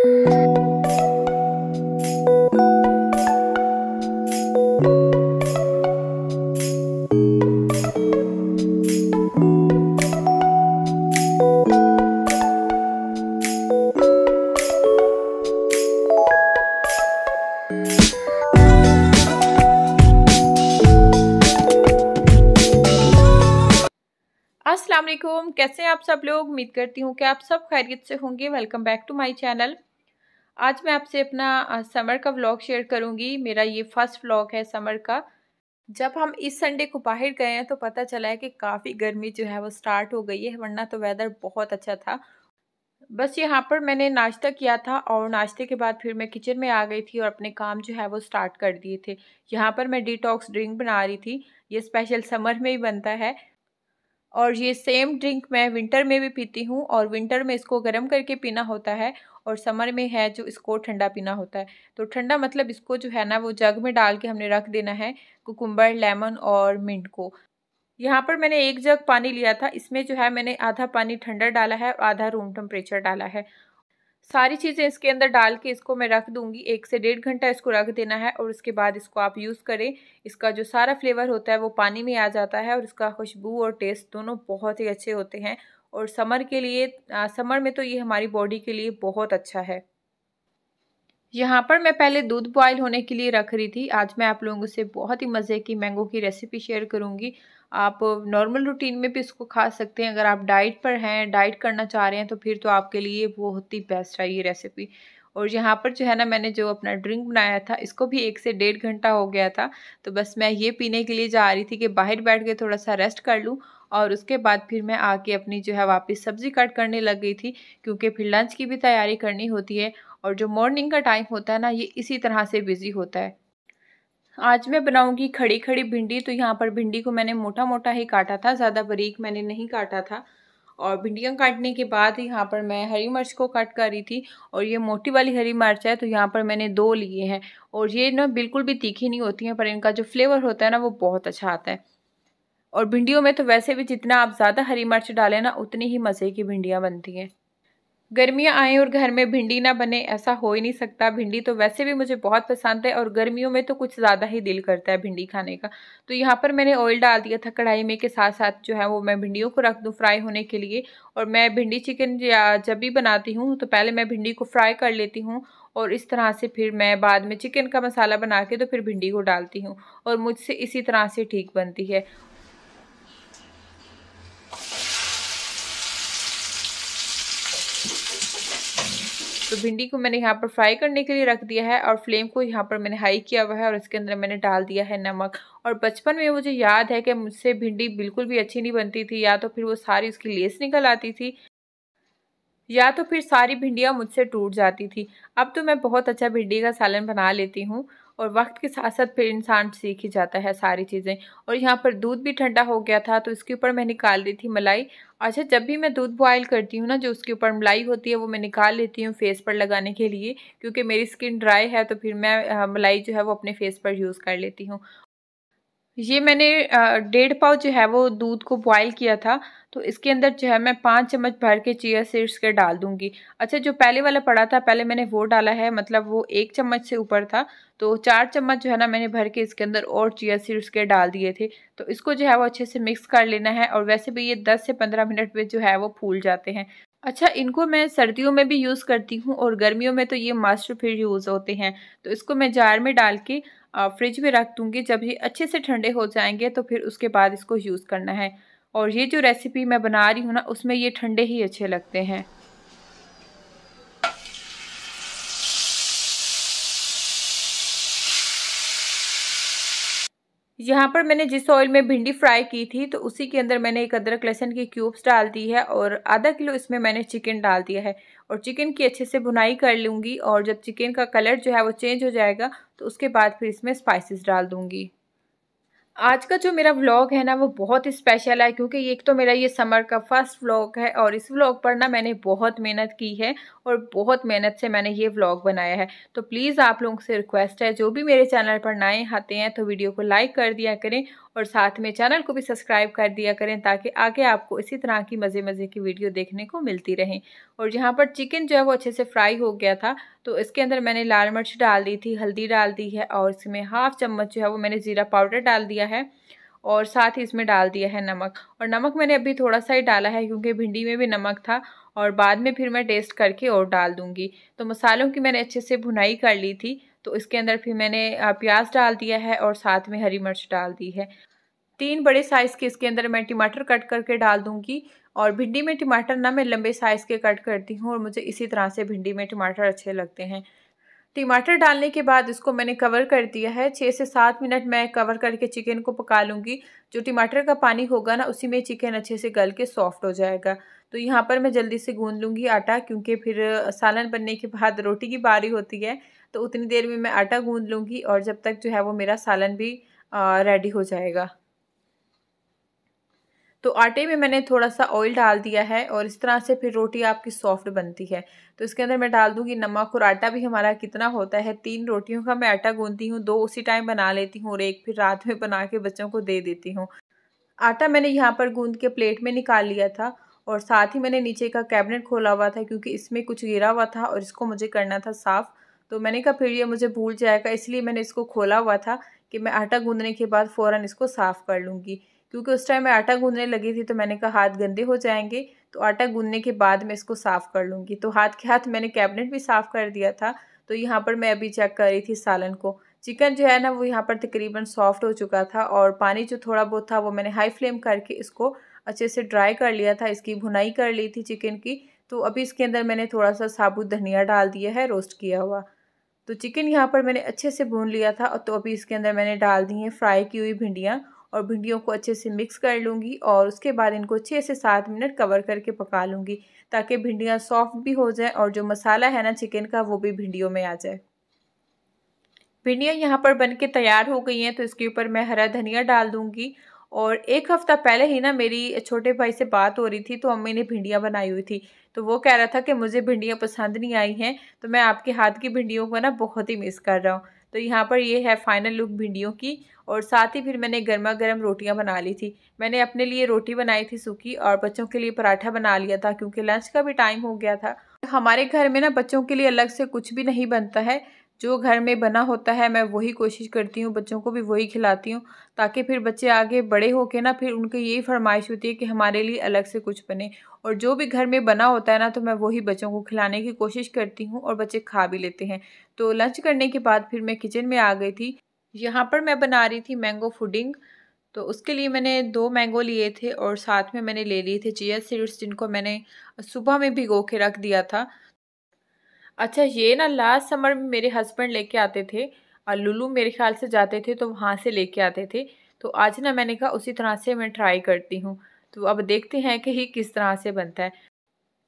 अस्सलाम कैसे हैं आप सब लोग उम्मीद करती हूँ कि आप सब खैरियत से होंगे welcome back to my channel आज मैं आपसे अपना समर का व्लॉग शेयर करूंगी मेरा ये फर्स्ट व्लॉग है समर का जब हम इस संडे को बाहर गए हैं तो पता चला है कि काफ़ी गर्मी जो है वो स्टार्ट हो गई है वरना तो वेदर बहुत अच्छा था बस यहाँ पर मैंने नाश्ता किया था और नाश्ते के बाद फिर मैं किचन में आ गई थी और अपने काम जो है वो स्टार्ट कर दिए थे यहाँ पर मैं डिटॉक्स ड्रिंक बना रही थी ये स्पेशल समर में ही बनता है और ये सेम ड्रिंक मैं विंटर में भी पीती हूँ और विंटर में इसको गर्म करके पीना होता है और समर में है जो इसको ठंडा पीना होता है तो ठंडा मतलब इसको जो है ना वो जग में डाल के हमने रख देना है कुकुम्बर लेमन और मिंट को यहाँ पर मैंने एक जग पानी लिया था इसमें जो है मैंने आधा पानी ठंडा डाला है और आधा रूम टेम्परेचर डाला है सारी चीज़ें इसके अंदर डाल के इसको मैं रख दूंगी एक से डेढ़ घंटा इसको रख देना है और उसके बाद इसको आप यूज़ करें इसका जो सारा फ्लेवर होता है वो पानी में आ जाता है और इसका खुशबू और टेस्ट दोनों बहुत ही अच्छे होते हैं और समर के लिए आ, समर में तो ये हमारी बॉडी के लिए बहुत अच्छा है यहाँ पर मैं पहले दूध बॉयल होने के लिए रख रही थी आज मैं आप लोगों से बहुत ही मज़े की मैंगो की रेसिपी शेयर करूँगी आप नॉर्मल रूटीन में भी इसको खा सकते हैं अगर आप डाइट पर हैं डाइट करना चाह रहे हैं तो फिर तो आपके लिए बहुत ही बेस्ट है ये रेसिपी और यहाँ पर जो है ना मैंने जो अपना ड्रिंक बनाया था इसको भी एक से डेढ़ घंटा हो गया था तो बस मैं ये पीने के लिए जा रही थी कि बाहर बैठ के थोड़ा सा रेस्ट कर लूँ और उसके बाद फिर मैं आके अपनी जो है वापस सब्ज़ी कट करने लग गई थी क्योंकि फिर लंच की भी तैयारी करनी होती है और जो मॉर्निंग का टाइम होता है ना ये इसी तरह से बिज़ी होता है आज मैं बनाऊंगी खड़ी खड़ी भिंडी तो यहाँ पर भिंडी को मैंने मोटा मोटा ही काटा था ज़्यादा बारीक मैंने नहीं काटा था और भिंडियाँ काटने के बाद यहाँ पर मैं हरी मिर्च को कट कर रही थी और ये मोटी वाली हरी मिर्च है तो यहाँ पर मैंने दो लिए हैं और ये ना बिल्कुल भी तीखी नहीं होती हैं पर इनका जो फ्लेवर होता है ना वो बहुत अच्छा आता है और भिंडियों में तो वैसे भी जितना आप ज़्यादा हरी मिर्च डालें ना उतनी ही मज़े की भिंडियाँ बनती हैं गर्मियाँ आएँ और घर में भिंडी ना बने ऐसा हो ही नहीं सकता भिंडी तो वैसे भी मुझे बहुत पसंद है और गर्मियों में तो कुछ ज़्यादा ही दिल करता है भिंडी खाने का तो यहाँ पर मैंने ऑयल डाल दिया था कढ़ाई में के साथ साथ जो है वो मैं भिंडियों को रख दूँ फ्राई होने के लिए और मैं भिंडी चिकन जब भी बनाती हूँ तो पहले मैं भिंडी को फ्राई कर लेती हूँ और इस तरह से फिर मैं बाद में चिकन का मसाला बना के तो फिर भिंडी को डालती हूँ और मुझसे इसी तरह से ठीक बनती है तो भिंडी को मैंने यहाँ पर फ्राई करने के लिए रख दिया है और फ्लेम को यहाँ पर मैंने हाई किया हुआ है और इसके अंदर मैंने डाल दिया है नमक और बचपन में मुझे याद है कि मुझसे भिंडी बिल्कुल भी अच्छी नहीं बनती थी या तो फिर वो सारी उसकी लेस निकल आती थी या तो फिर सारी भिंडियाँ मुझसे टूट जाती थी अब तो मैं बहुत अच्छा भिंडी का सालन बना लेती हूँ और वक्त के साथ साथ फिर इंसान सीख ही जाता है सारी चीज़ें और यहाँ पर दूध भी ठंडा हो गया था तो इसके ऊपर मैं निकाल रही थी मलाई अच्छा जब भी मैं दूध बॉयल करती हूँ ना जो उसके ऊपर मलाई होती है वो मैं निकाल लेती हूँ फेस पर लगाने के लिए क्योंकि मेरी स्किन ड्राई है तो फिर मैं मलाई जो है वो अपने फेस पर यूज़ कर लेती हूँ ये मैंने डेढ़ पाव जो है वो दूध को बॉईल किया था तो इसके अंदर जो है मैं पाँच चम्मच भर के चिया सीड्स के डाल दूंगी अच्छा जो पहले वाला पड़ा था पहले मैंने वो डाला है मतलब वो एक चम्मच से ऊपर था तो चार चम्मच जो है ना मैंने भर के इसके अंदर और चिया सीड्स के डाल दिए थे तो इसको जो है वो अच्छे से मिक्स कर लेना है और वैसे भी ये दस से पंद्रह मिनट में जो है वो फूल जाते हैं अच्छा इनको मैं सर्दियों में भी यूज़ करती हूँ और गर्मियों में तो ये मास्टर फिर यूज़ होते हैं तो इसको मैं जार में डाल के फ्रिज में रख दूँगी जब ये अच्छे से ठंडे हो जाएंगे तो फिर उसके बाद इसको यूज़ करना है और ये जो रेसिपी मैं बना रही हूँ ना उसमें ये ठंडे ही अच्छे लगते हैं यहाँ पर मैंने जिस ऑयल में भिंडी फ्राई की थी तो उसी के अंदर मैंने एक अदरक लहसन की क्यूब्स डाल दी है और आधा किलो इसमें मैंने चिकन डाल दिया है और चिकन की अच्छे से भुनाई कर लूँगी और जब चिकन का कलर जो है वो चेंज हो जाएगा तो उसके बाद फिर इसमें स्पाइसेस डाल दूँगी आज का जो मेरा व्लॉग है ना वो बहुत स्पेशल है क्योंकि एक तो मेरा ये समर का फर्स्ट व्लॉग है और इस व्लॉग पर ना मैंने बहुत मेहनत की है और बहुत मेहनत से मैंने ये व्लॉग बनाया है तो प्लीज़ आप लोगों से रिक्वेस्ट है जो भी मेरे चैनल पर नए आते हैं तो वीडियो को लाइक कर दिया करें और साथ में चैनल को भी सब्सक्राइब कर दिया करें ताकि आगे आपको इसी तरह की मज़े मज़े की वीडियो देखने को मिलती रहें और यहाँ पर चिकन जो है वो अच्छे से फ्राई हो गया था तो इसके अंदर मैंने लाल मिर्च डाल दी थी हल्दी डाल दी है और इसमें हाफ चम्मच जो है वो मैंने ज़ीरा पाउडर डाल दिया है और साथ ही इसमें डाल दिया है नमक और नमक मैंने अभी थोड़ा सा ही डाला है क्योंकि भिंडी में भी नमक था और बाद में फिर मैं टेस्ट करके और डाल दूँगी तो मसालों की मैंने अच्छे से भुनाई कर ली थी तो इसके अंदर फिर मैंने प्याज डाल दिया है और साथ में हरी मिर्च डाल दी है तीन बड़े साइज़ के इसके अंदर मैं टमाटर कट करके डाल दूंगी और भिंडी में टमाटर ना मैं लंबे साइज़ के कट करती हूँ और मुझे इसी तरह से भिंडी में टमाटर अच्छे लगते हैं टमाटर डालने के बाद इसको मैंने कवर कर दिया है छः से सात मिनट मैं कवर करके चिकन को पका लूँगी जो टमाटर का पानी होगा ना उसी में चिकन अच्छे से गल के सॉफ्ट हो जाएगा तो यहाँ पर मैं जल्दी से गूंद लूँगी आटा क्योंकि फिर सालन बनने के बाद रोटी की बारी होती है तो उतनी देर में मैं आटा गूँध लूँगी और जब तक जो है वो मेरा सालन भी रेडी हो जाएगा तो आटे में मैंने थोड़ा सा ऑयल डाल दिया है और इस तरह से फिर रोटी आपकी सॉफ्ट बनती है तो इसके अंदर मैं डाल दूंगी नमक और आटा भी हमारा कितना होता है तीन रोटियों का मैं आटा गूंदती हूँ दो उसी टाइम बना लेती हूँ और एक फिर रात में बना के बच्चों को दे देती हूँ आटा मैंने यहाँ पर गूंद के प्लेट में निकाल लिया था और साथ ही मैंने नीचे का कैबिनेट खोला हुआ था क्योंकि इसमें कुछ गिरा हुआ था और इसको मुझे करना था साफ़ तो मैंने कहा फिर ये मुझे भूल जाएगा इसलिए मैंने इसको खोला हुआ था कि मैं आटा गूंदने के बाद फ़ौरन इसको साफ़ कर लूँगी क्योंकि उस टाइम मैं आटा गूंदने लगी थी तो मैंने कहा हाथ गंदे हो जाएंगे तो आटा गूंदने के बाद मैं इसको साफ़ कर लूँगी तो हाथ के हाथ मैंने कैबिनेट भी साफ़ कर दिया था तो यहाँ पर मैं अभी चेक कर रही थी सालन को चिकन जो है ना वो यहाँ पर तकरीबन सॉफ्ट हो चुका था और पानी जो थोड़ा बहुत था वो मैंने हाई फ्लेम करके इसको अच्छे से ड्राई कर लिया था इसकी भुनाई कर ली थी चिकन की तो अभी इसके अंदर मैंने थोड़ा सा साबुत धनिया डाल दिया है रोस्ट किया हुआ तो चिकन यहाँ पर मैंने अच्छे से भून लिया था और तो अभी इसके अंदर मैंने डाल दी हैं फ्राई की हुई भिंडियाँ और भिंडियों को अच्छे से मिक्स कर लूँगी और उसके बाद इनको छः से सात मिनट कवर करके पका लूँगी ताकि भिंडियाँ सॉफ्ट भी हो जाए और जो मसाला है ना चिकन का वो भी भिंडियों में आ जाए भिंडियाँ यहाँ पर बन के तैयार हो गई हैं तो इसके ऊपर मैं हरा धनिया डाल दूँगी और एक हफ़्ता पहले ही ना मेरी छोटे भाई से बात हो रही थी तो अम्मी ने भिंडियाँ बनाई हुई थी तो वो कह रहा था कि मुझे भिंडियाँ पसंद नहीं आई हैं तो मैं आपके हाथ की भिंडियों को ना बहुत ही मिस कर रहा हूँ तो यहाँ पर ये है फाइनल लुक भिंडियों की और साथ ही फिर मैंने गर्मा गर्म रोटियाँ बना ली थी मैंने अपने लिए रोटी बनाई थी सूखी और बच्चों के लिए पराठा बना लिया था क्योंकि लंच का भी टाइम हो गया था हमारे घर में ना बच्चों के लिए अलग से कुछ भी नहीं बनता है जो घर में बना होता है मैं वही कोशिश करती हूँ बच्चों को भी वही खिलाती हूँ ताकि फिर बच्चे आगे बड़े होके ना फिर उनकी यही फरमाइश होती है कि हमारे लिए अलग से कुछ बने और जो भी घर में बना होता है ना तो मैं वही बच्चों को खिलाने की कोशिश करती हूँ और बच्चे खा भी लेते हैं तो लंच करने के बाद फिर मैं किचन में आ गई थी यहाँ पर मैं बना रही थी मैंगो फूडिंग तो उसके लिए मैंने दो मैंगो लिए थे और साथ में मैंने ले लिए थे चिया सीड्स जिनको मैंने सुबह में भिगो के रख दिया था अच्छा ये ना लास्ट समर में मेरे हस्बैंड लेके आते थे और लुलू मेरे ख्याल से जाते थे तो वहाँ से लेके आते थे तो आज ना मैंने कहा उसी तरह से मैं ट्राई करती हूँ तो अब देखते हैं कि ये किस तरह से बनता है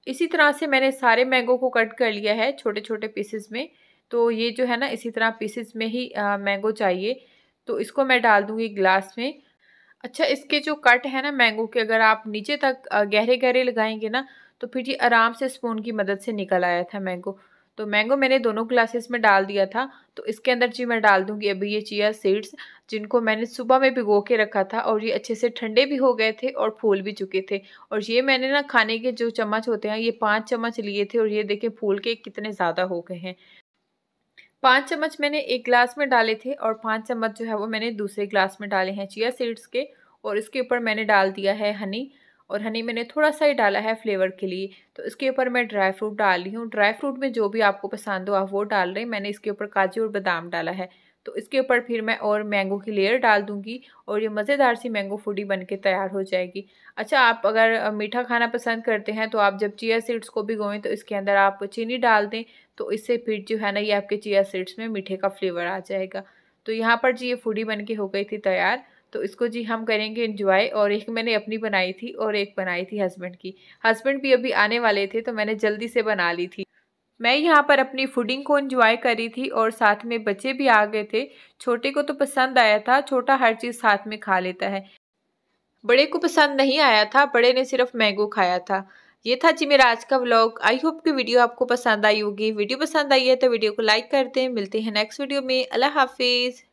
इसी तरह से मैंने सारे मैंगो को कट कर लिया है छोटे छोटे पीसेस में तो ये जो है ना इसी तरह पीसेस में ही मैंगो चाहिए तो इसको मैं डाल दूँगी ग्लास में अच्छा इसके जो कट है ना मैंगो के अगर आप नीचे तक गहरे गहरे लगाएंगे ना तो फिर ये आराम से स्पून की मदद से निकल आया था मैंगो तो मैंगो मैंने दोनों ग्लासेस में डाल दिया था तो इसके अंदर जी मैं डाल दूंगी अभी ये चिया सीड्स जिनको मैंने सुबह में भिगो के रखा था और ये अच्छे से ठंडे भी हो गए थे और फूल भी चुके थे और ये मैंने ना खाने के जो चम्मच होते हैं ये पाँच चम्मच लिए थे और ये देखें फूल के कितने ज़्यादा हो गए हैं पाँच चम्मच मैंने एक ग्लास में डाले थे और पाँच चम्मच जो है वो मैंने दूसरे ग्लास में डाले हैं चिया सीड्स के और इसके ऊपर मैंने डाल दिया है हनी और हनी मैंने थोड़ा सा ही डाला है फ्लेवर के लिए तो इसके ऊपर मैं ड्राई फ्रूट डाल रही हूँ ड्राई फ्रूट में जो भी आपको पसंद हो आप वो डाल रहे हैं मैंने इसके ऊपर काजू और बादाम डाला है तो इसके ऊपर फिर मैं और मैंगो की लेयर डाल दूंगी और ये मज़ेदार सी मैंगो फूडी बन के तैयार हो जाएगी अच्छा आप अगर मीठा खाना पसंद करते हैं तो आप जब चिया सीड्स को भी गोएं तो इसके अंदर आप चीनी डाल दें तो इससे फिर जो है ना ये आपके चिया सीड्स में मीठे का फ्लेवर आ जाएगा तो यहाँ पर जी ये फूडी बन के हो गई थी तैयार तो इसको जी हम करेंगे इन्जॉय और एक मैंने अपनी बनाई थी और एक बनाई थी हस्बैंड की हस्बैंड भी अभी आने वाले थे तो मैंने जल्दी से बना ली थी मैं यहाँ पर अपनी फूडिंग को इन्जॉय करी थी और साथ में बच्चे भी आ गए थे छोटे को तो पसंद आया था छोटा हर चीज़ साथ में खा लेता है बड़े को पसंद नहीं आया था बड़े ने सिर्फ मैंगो खाया था ये था जी मेरा आज का व्लॉग आई होप कि वीडियो आपको पसंद आई होगी वीडियो पसंद आई है तो वीडियो को लाइक कर दें मिलते हैं नेक्स्ट वीडियो में अल्लाह हाफिज़